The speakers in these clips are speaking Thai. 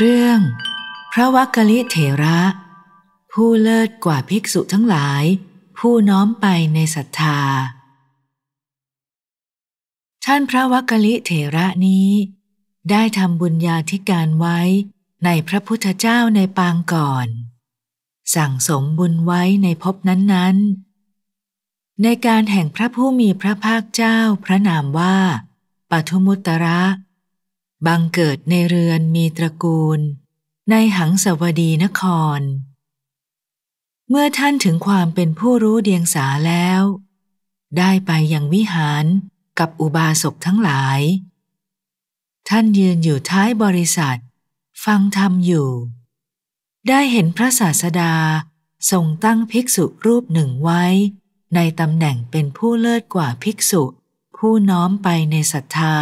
เรื่องพระวักกลิเถระ ผู้เลิศกว่าภิกษุทั้งหลายผู้น้อมไปในศรัทธา ท่านพระวักกลิเถระนี้ได้ทำบุญญาธิการไว้ในพระพุทธเจ้าในปางก่อน สั่งสมบุญไว้ในภพนั้นๆ ในการแห่งพระผู้มีพระภาคเจ้าพระนามว่า ปัทุมุตระบังเกิดในเรือนมีตระกูล ในหังสวดีนคร เมื่อท่านถึงความเป็นผู้รู้เดียงสาแล้ว ได้ไปยังวิหารกับอุบาสกทั้งหลาย ท่านยืนอยู่ท้ายบริษัท ฟังธรรมอยู่ ได้เห็นพระศาสดาทรงตั้งภิกษุรูปหนึ่งไว้ ในตำแหน่งเป็นผู้เลิศกว่าภิกษุ ผู้น้อมไปในศรัทธา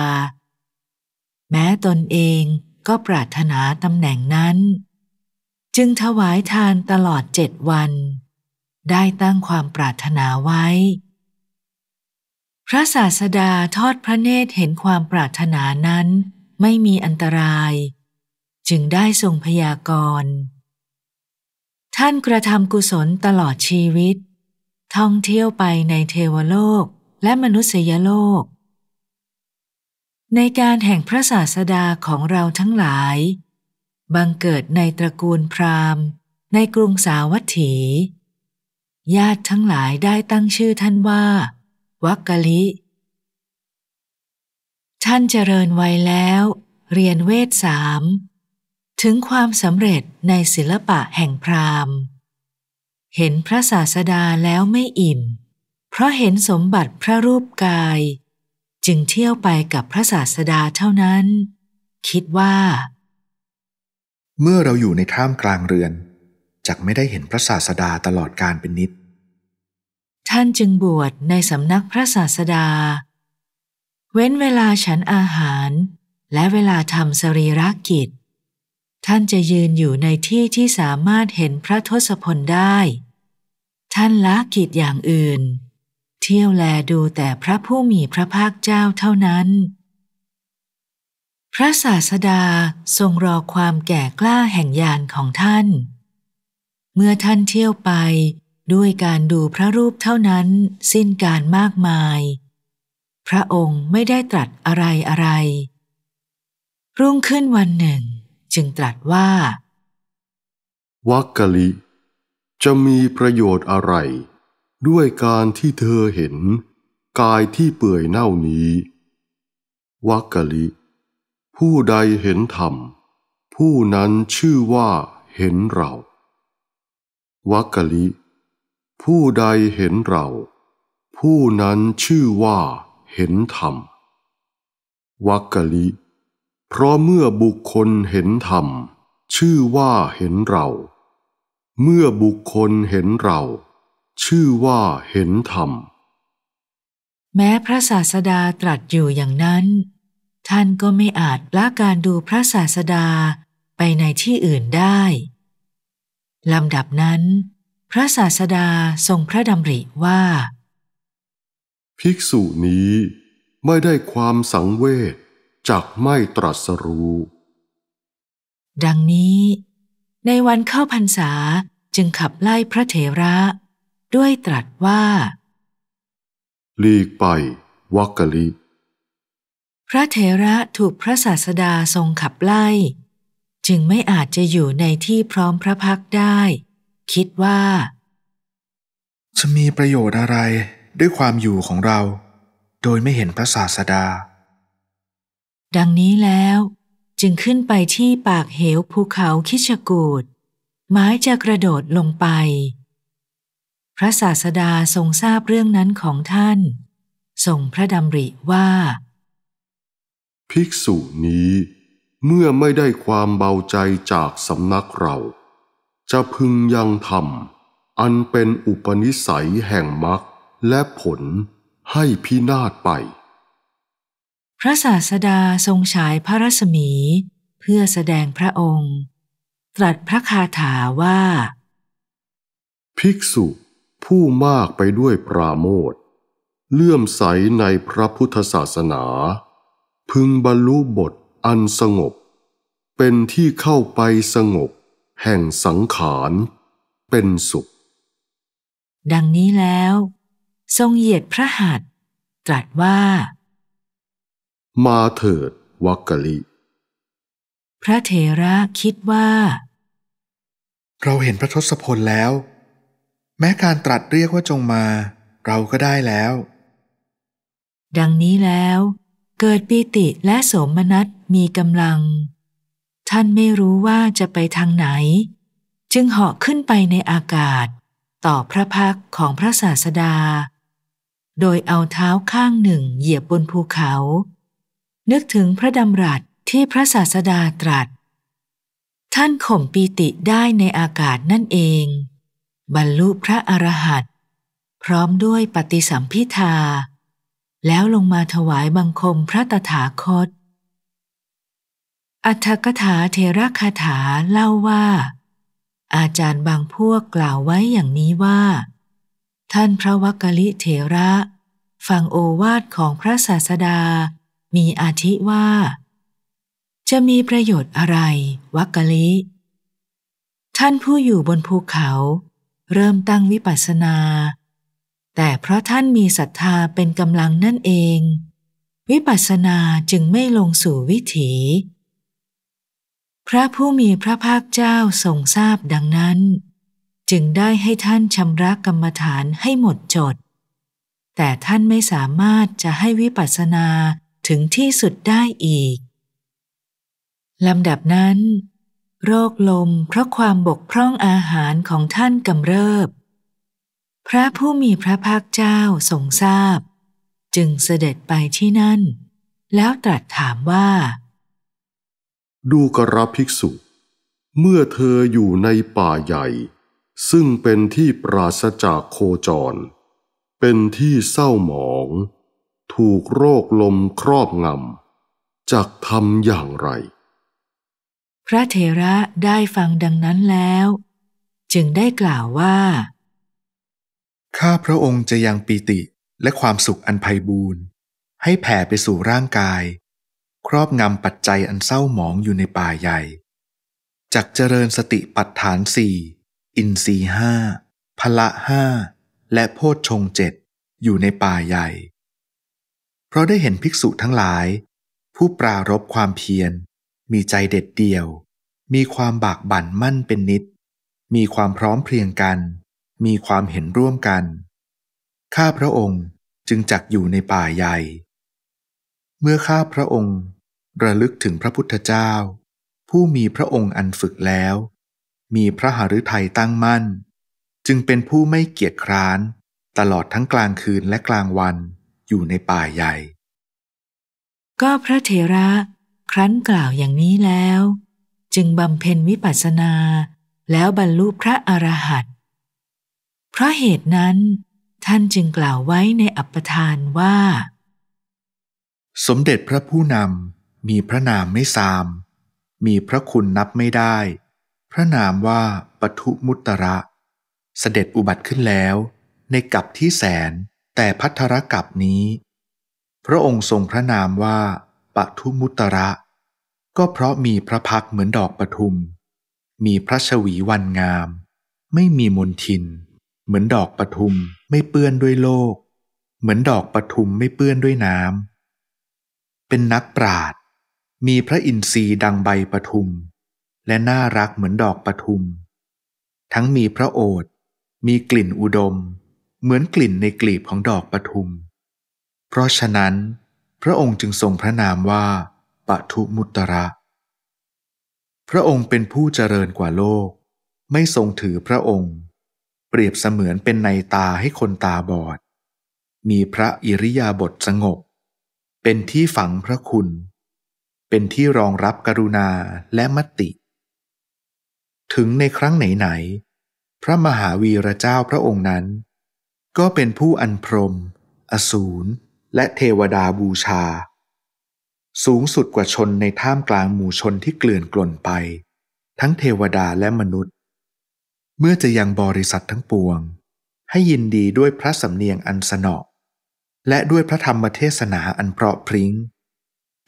แม้ตนเองก็ปรารถนาตำแหน่งนั้น จึงถวายทานตลอดเจ็ดวัน ได้ตั้งความปรารถนาไว้ พระศาสดาทอดพระเนตรเห็นความปรารถนานั้นไม่มีอันตราย จึงได้ทรงพยากรณ์ท่านกระทำกุศลตลอดชีวิต ท่องเที่ยวไปในเทวโลกและมนุษยโลกในการแห่งพระศาสดาของเราทั้งหลาย บังเกิดในตระกูลพราหมณ์ ในกรุงสาวัตถี ญาติทั้งหลายได้ตั้งชื่อท่านว่าวักกะลิ ท่านเจริญวัยแล้ว เรียนเวทสาม ถึงความสำเร็จในศิลปะแห่งพราหมณ์ เห็นพระศาสดาแล้วไม่อิ่ม เพราะเห็นสมบัติพระรูปกายจึงเที่ยวไปกับพระศาสดาเท่านั้น คิดว่า เมื่อเราอยู่ในท่ามกลางเรือนจักไม่ได้เห็นพระศาสดาตลอดการเป็นนิด ท่านจึงบวชในสำนักพระศาสดา เว้นเวลาฉันอาหาร และเวลาทำสรีรกิจ ท่านจะยืนอยู่ในที่ที่สามารถเห็นพระทศพลได้ ท่านละกิจอย่างอื่นเที่ยวแลดูแต่พระผู้มีพระภาคเจ้าเท่านั้น พระศาสดาทรงรอความแก่กล้าแห่งญาณของท่าน เมื่อท่านเที่ยวไปด้วยการดูพระรูปเท่านั้นสิ้นการมากมาย พระองค์ไม่ได้ตรัสอะไรอะไร รุ่งขึ้นวันหนึ่งจึงตรัสว่า วักกะลิจะมีประโยชน์อะไรด้วยการที่เธอเห็น กายที่เปื่อยเน่านี้ วักกะลิผู้ใดเห็นธรรม ผู้นั้นชื่อว่าเห็นเรา วักกะลิผู้ใดเห็นเรา ผู้นั้นชื่อว่าเห็นธรรมวักกะลิเพราะเมื่อบุคคลเห็นธรรม ชื่อว่าเห็นเรา เมื่อบุคคลเห็นเราชื่อว่าเห็นธรรม แม้พระศาสดาตรัสอยู่อย่างนั้น ท่านก็ไม่อาจละการดูพระศาสดาไปในที่อื่นได้ ลำดับนั้น พระศาสดาทรงพระดำริว่า ภิกษุนี้ไม่ได้ความสังเวชจากไม่ตรัสรู้ดังนี้ในวันเข้าพรรษาจึงขับไล่พระเถระด้วยตรัสว่า ลีกไปวักกะลิ พระเถระถูกพระศาสดาทรงขับไล่ จึงไม่อาจจะอยู่ในที่พร้อมพระพักได้ คิดว่า จะมีประโยชน์อะไรด้วยความอยู่ของเรา โดยไม่เห็นพระศาสดา ดังนี้แล้ว จึงขึ้นไปที่ปากเหวภูเขาคิชกูดไม้จะกระโดดลงไปพระศาสดาทรงทราบเรื่องนั้นของท่านทรงพระดำริว่า ภิกษุนี้เมื่อไม่ได้ความเบาใจจากสำนักเรา จะพึงยังธรรมอันเป็นอุปนิสัยแห่งมรรคและผลให้พินาศไป พระศาสดาทรงฉายพระรัศมีเพื่อแสดงพระองค์ ตรัสพระคาถาว่า ภิกษุผู้มากไปด้วยปราโมทเลื่อมใสในพระพุทธศาสนา พึงบรรลุบทอันสงบ เป็นที่เข้าไปสงบ แห่งสังขาร เป็นสุข ดังนี้แล้ว ทรงเหยียดพระหัตตรัสว่า มาเถิด วักกะลิ พระเถระคิดว่า เราเห็นพระทศพลแล้วแม้การตรัสเรียกว่าจงมาเราก็ได้แล้ว ดังนี้แล้ว เกิดปีติและโสมนัสมีกำลัง ท่านไม่รู้ว่าจะไปทางไหน จึงเหาะขึ้นไปในอากาศ ต่อพระพักของพระศาสดา โดยเอาเท้าข้างหนึ่งเหยียบบนภูเขานึกถึงพระดำรัสที่พระศาสดาตรัส ท่านข่มปีติได้ในอากาศนั่นเองบรรลุพระอรหันต์พร้อมด้วยปฏิสัมพิธา แล้วลงมาถวายบังคมพระตถาคต อัตถกถาเทระคาถาเล่าว่า อาจารย์บางพวกกล่าวไว้อย่างนี้ว่า ท่านพระวักกลิเทระ ฟังโอวาทของพระศาสดา มีอาทิว่า จะมีประโยชน์อะไรวักกลิ ท่านผู้อยู่บนภูเขาเริ่มตั้งวิปัสสนา แต่เพราะท่านมีศรัทธาเป็นกำลังนั่นเอง วิปัสสนาจึงไม่ลงสู่วิถี พระผู้มีพระภาคเจ้าทรงทราบดังนั้น จึงได้ให้ท่านชำระกรรมฐานให้หมดจด แต่ท่านไม่สามารถจะให้วิปัสสนาถึงที่สุดได้อีก ลำดับนั้นโรคลมเพราะความบกพร่องอาหารของท่านกำเริบ พระผู้มีพระภาคเจ้าทรงทราบ จึงเสด็จไปที่นั่น แล้วตรัสถามว่า ดูกระภิกษุเมื่อเธออยู่ในป่าใหญ่ ซึ่งเป็นที่ปราศจากโคจร เป็นที่เศร้าหมอง ถูกโรคลมครอบงำจักทำอย่างไรพระเทระได้ฟังดังนั้นแล้ว จึงได้กล่าวว่า ข้าพระองค์จะยังปีติและความสุขอันไพบูรณ์ ให้แผ่ไปสู่ร่างกาย ครอบงำปัจจัยอันเศร้าหมองอยู่ในป่าใหญ่ จากเจริญสติปัฏฐานสี่อินรีห้าพละห้าและโพชฌงเจ็ดอยู่ในป่าใหญ่ เพราะได้เห็นภิกษุทั้งหลาย ผู้ปรารบความเพียรมีใจเด็ดเดี่ยว มีความบากบั่นมั่นเป็นนิด มีความพร้อมเพรียงกัน มีความเห็นร่วมกัน ข้าพระองค์จึงจักอยู่ในป่าใหญ่ เมื่อข้าพระองค์ระลึกถึงพระพุทธเจ้า ผู้มีพระองค์อันฝึกแล้ว มีพระหฤทัยตั้งมั่น จึงเป็นผู้ไม่เกียจคร้านตลอดทั้งกลางคืนและกลางวันอยู่ในป่าใหญ่ ก็พระเถระครั้นกล่าวอย่างนี้แล้ว จึงบำเพ็ญวิปัสสนาแล้วบรรลุพระอรหันต์เพราะเหตุนั้น ท่านจึงกล่าวไว้ในอัปปทานว่า สมเด็จพระผู้นำ มีพระนามไม่สาม มีพระคุณนับไม่ได้ พระนามว่าปทุมุตระ เสด็จอุบัติขึ้นแล้ว ในกับที่แสน แต่พัทธรกับนี้ พระองค์ทรงพระนามว่าปทุมุตระก็เพราะมีพระพักเหมือนดอกปทุม มีพระชวีวันงาม ไม่มีมนทิน เหมือนดอกปทุมไม่เปื้อนด้วยโลก เหมือนดอกปทุมไม่เปื้อนด้วยน้ำเป็นนักปราดมีพระอินทรีย์ดังใบปทุม และน่ารักเหมือนดอกปทุม ทั้งมีพระโอษมีกลิ่นอุดม เหมือนกลิ่นในกลีบของดอกปทุม เพราะฉะนั้น พระองค์จึงทรงพระนามว่าปทุมุตระ พระองค์เป็นผู้เจริญกว่าโลก ไม่ทรงถือพระองค์ เปรียบเสมือนเป็นในตาให้คนตาบอด มีพระอิริยาบถสงบ เป็นที่ฝังพระคุณ เป็นที่รองรับกรุณาและมติ ถึงในครั้งไหนๆพระมหาวีระเจ้าพระองค์นั้น ก็เป็นผู้อันพรมอสูรและเทวดาบูชาสูงสุดกว่าชนในท่ามกลางหมู่ชนที่เกลื่อนกล่นไป ทั้งเทวดาและมนุษย์ เมื่อจะยังบริษัททั้งปวง ให้ยินดีด้วยพระสำเนียงอันสนอและด้วยพระธรรมเทศนาอันเปราะพริง้ง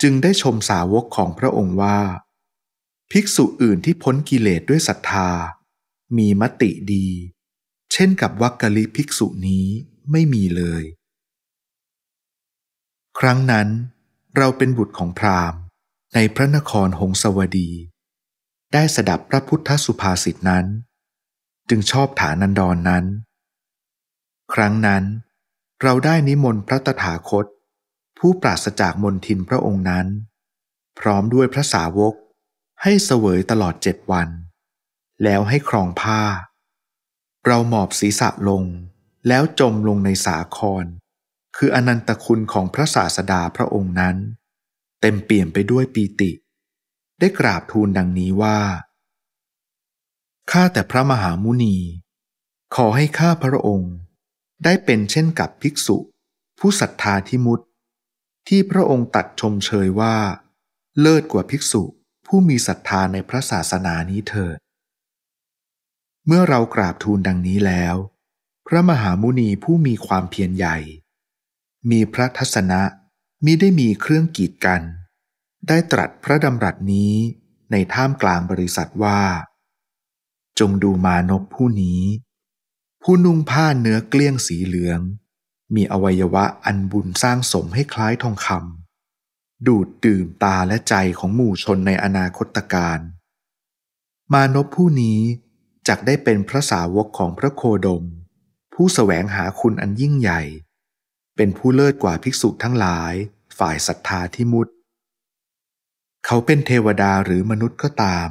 จึงได้ชมสาวกของพระองค์ว่า ภิกษุอื่นที่พ้นกิเลสด้วยศรัทธา มีมติดี เช่นกับวักกะลิภิกษุนี้ไม่มีเลย ครั้งนั้นเราเป็นบุตรของพราหมณ์ในพระนครหงสวดี ได้สดับพระพุทธสุภาษิตนั้น จึงชอบฐานันดรนนั้น ครั้งนั้น เราได้นิมนต์พระตถาคต ผู้ปราศจากมนทินพระองค์นั้น พร้อมด้วยพระสาวกให้เสวยตลอดเจ็ดวัน แล้วให้ครองผ้า เราหมอบศีรษะลงแล้วจมลงในสาครคืออนันตคุณของพระศาสดาพระองค์นั้น เต็มเปี่ยมไปด้วยปีติ ได้กราบทูลดังนี้ว่าข้าแต่พระมหามุนี ขอให้ข้าพระองค์ ได้เป็นเช่นกับภิกษุ ผู้ศรัทธาที่มุตที่พระองค์ตัดชมเชยว่า เลิศกว่าภิกษุผู้มีศรัทธาในพระศาสนานี้เถิดเมื่อเรากราบทูลดังนี้แล้ว พระมหามุนีผู้มีความเพียรใหญ่มีพระทัศนะมิได้มีเครื่องกีดกัน ได้ตรัสพระดำรัสนี้ในท่ามกลางบริษัทว่า จงดูมานพผู้นี้ ผู้นุ่งผ้าเนื้อเกลี้ยงสีเหลือง มีอวัยวะอันบุญสร้างสมให้คล้ายทองคำดูดดื่มตาและใจของหมู่ชนในอนาคตการ มานพผู้นี้จักได้เป็นพระสาวกของพระโคดม ผู้สแสวงหาคุณอันยิ่งใหญ่เป็นผู้เลิศกว่าภิกษุทั้งหลายฝ่ายศรัทธาที่มุดเขาเป็นเทวดาหรือมนุษย์ก็ตาม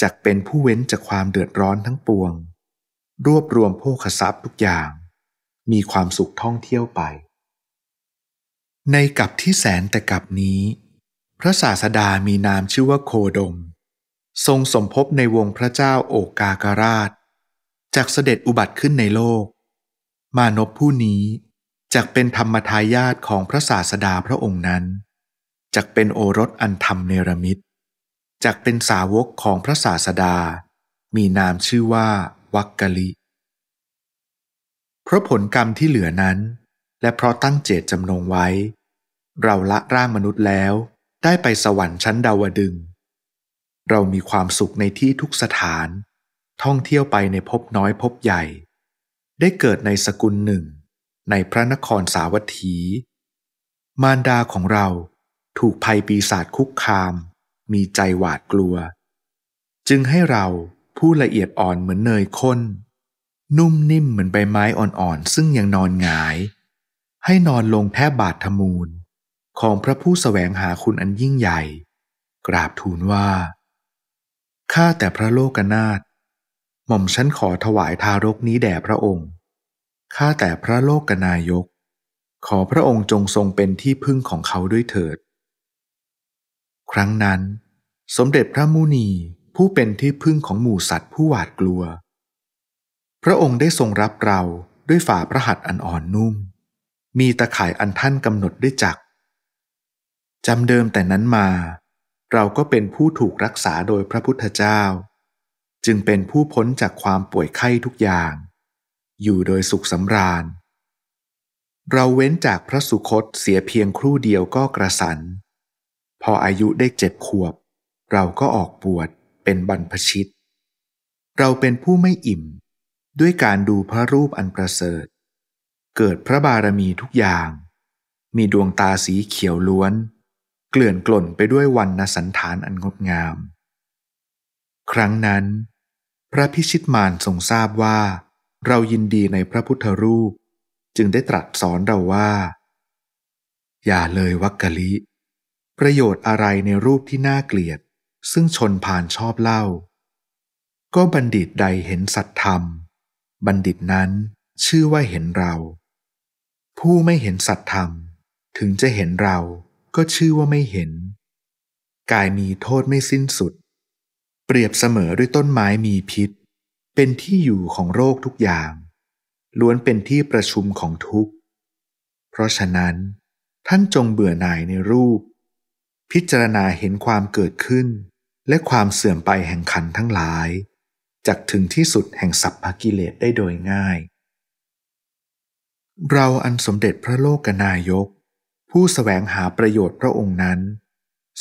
จักเป็นผู้เว้นจากความเดือดร้อนทั้งปวง รวบรวมโภคทรัพย์ทุกอย่าง มีความสุขท่องเที่ยวไป ในกับที่แสนแต่กับนี้ พระศาสดามีนามชื่อว่าโคดม ทรงสมภพในวงพระเจ้าโอกาการาชจากเสด็จอุบัติขึ้นในโลกมานพผู้นี้จักเป็นธรรมทายาทของพระศาสดาพระองค์นั้นจักเป็นโอรสอันธรรมเนรมิตรจักเป็นสาวกของพระศาสดา มีนามชื่อว่าวักกะลิ เพราะผลกรรมที่เหลือนั้น และเพราะตั้งเจตจำนงไว้ เราละร่างมนุษย์แล้วได้ไปสวรรค์ชั้นดาวดึงเรามีความสุขในที่ทุกสถาน ท่องเที่ยวไปในพบน้อยพบใหญ่ ได้เกิดในสกุลหนึ่งในพระนครสาวัตถี มารดาของเราถูกภัยปีศาจคุกคาม มีใจหวาดกลัว จึงให้เราผู้ละเอียดอ่อนเหมือนเนยข้นนุ่มนิ่มเหมือนใบไม้อ่อนๆซึ่งยังนอนงาย ให้นอนลงแทบบาททมูล ของพระผู้สแสวงหาคุณอันยิ่งใหญ่ กราบทูลว่า ข้าแต่พระโลกนาถหม่อมฉันขอถวายทารกนี้แด่พระองค์ข้าแต่พระโลกกนายก ขอพระองค์จงทรงเป็นที่พึ่งของเขาด้วยเถิด ครั้งนั้น สมเด็จพระมุนีผู้เป็นที่พึ่งของหมู่สัตว์ผู้หวาดกลัว พระองค์ได้ทรงรับเราด้วยฝ่าพระหัตถ์อันอ่อนนุ่ม มีตะข่ายอันท่านกำหนดด้วยจักจำเดิมแต่นั้นมา เราก็เป็นผู้ถูกรักษาโดยพระพุทธเจ้า จึงเป็นผู้พ้นจากความป่วยไข้ทุกอย่างอยู่โดยสุขสำราญ เราเว้นจากพระสุคตเสียเพียงครู่เดียวก็กระสัน พออายุได้เจ็ดขวบ เราก็ออกบวชเป็นบรรพชิต เราเป็นผู้ไม่อิ่มด้วยการดูพระรูปอันประเสริฐ เกิดพระบารมีทุกอย่าง มีดวงตาสีเขียวล้วน เกลื่อนกล่นไปด้วยวันนสันฐานอันงดงาม ครั้งนั้น พระพิชิตมารทรงทราบว่าเรายินดีในพระพุทธรูป จึงได้ตรัสสอนเราว่า อย่าเลยวักกะลิ ประโยชน์อะไรในรูปที่น่าเกลียดซึ่งชนผ่านชอบเล่า ก็บัณฑิตใดเห็นสัตธรรม บัณฑิตนั้นชื่อว่าเห็นเรา ผู้ไม่เห็นสัตธรรม ถึงจะเห็นเราก็ชื่อว่าไม่เห็น กายมีโทษไม่สิ้นสุด เปรียบเสมอด้วยต้นไม้มีพิษเป็นที่อยู่ของโรคทุกอย่าง ล้วนเป็นที่ประชุมของทุกข์ เพราะฉะนั้นท่านจงเบื่อหน่ายในรูป พิจารณาเห็นความเกิดขึ้นและความเสื่อมไปแห่งขันทั้งหลายจักถึงที่สุดแห่งสัพพกิเลสได้โดยง่าย เราอันสมเด็จพระโลกนายก ผู้สแสวงหาประโยชน์พระองค์นั้น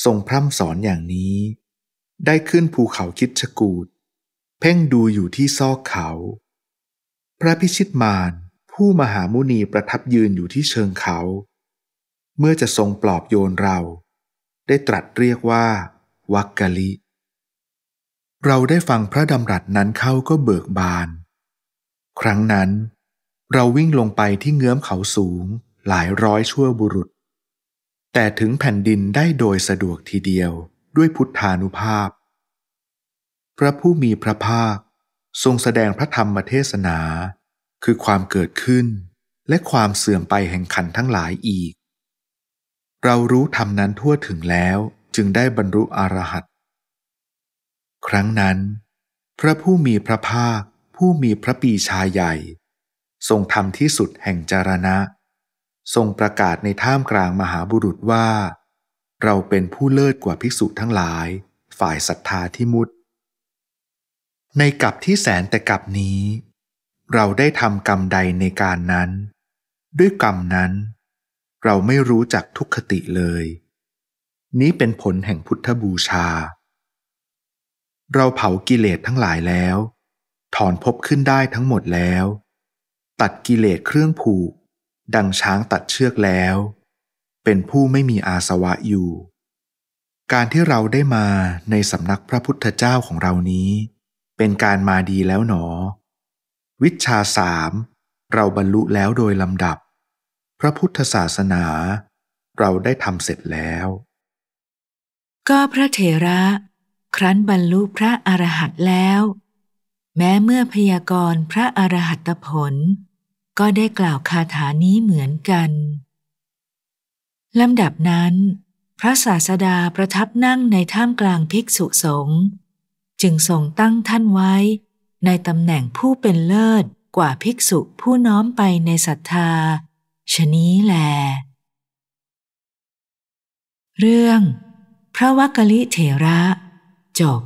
ทรงพร่ำสอนอย่างนี้ ได้ขึ้นภูเขาคิดชกูดเพ่งดูอยู่ที่ซอกเขา พระพิชิตมาร ผู้มหามุนีประทับยืนอยู่ที่เชิงเขา เมื่อจะทรงปลอบโยนเรา ได้ตรัสเรียกว่า วักกะลิ เราได้ฟังพระดำรัสนั้นเข้าก็เบิกบาน ครั้งนั้น เราวิ่งลงไปที่เงื้อมเขาสูงหลายร้อยชั่วบุรุษ แต่ถึงแผ่นดินได้โดยสะดวกทีเดียวด้วยพุทธานุภาพพระผู้มีพระภาคทรงแสดงพระธรรมเทศนา คือความเกิดขึ้นและความเสื่อมไปแห่งขันทั้งหลายอีก เรารู้ธรรมนั้นทั่วถึงแล้วจึงได้บรรลุอรหัตครั้งนั้น พระผู้มีพระภาคผู้มีพระปีชาใหญ่ ทรงธรรมที่สุดแห่งจารณะ ทรงประกาศในท่ามกลางมหาบุรุษว่า เราเป็นผู้เลิศกว่าภิกษุทั้งหลายฝ่ายศรัทธาที่มุดในกับที่แสนแต่กับนี้ เราได้ทำกรรมใดในการนั้น ด้วยกรรมนั้น เราไม่รู้จักทุกขติเลย นี้เป็นผลแห่งพุทธบูชา เราเผากิเลสทั้งหลายแล้ว ถอนพบขึ้นได้ทั้งหมดแล้ว ตัดกิเลสเครื่องผูก ดังช้างตัดเชือกแล้ว เป็นผู้ไม่มีอาสวะอยู่ การที่เราได้มาในสำนักพระพุทธเจ้าของเรานี้เป็นการมาดีแล้วหนอ วิชาสาม เราบรรลุแล้วโดยลำดับ พระพุทธศาสนาเราได้ทำเสร็จแล้ว ก็พระเถระ ครั้นบรรลุพระอรหันต์แล้ว แม้เมื่อพยากรณ์พระอรหัตผล ก็ได้กล่าวคาถานี้เหมือนกันลำดับนั้น พระศาสดาประทับนั่งในท่ามกลางภิกษุสงฆ์จึงทรงตั้งท่านไว้ในตำแหน่งผู้เป็นเลิศกว่าภิกษุผู้น้อมไปในศรัทธาชนี้แล เรื่องพระวักกลิเถระจบ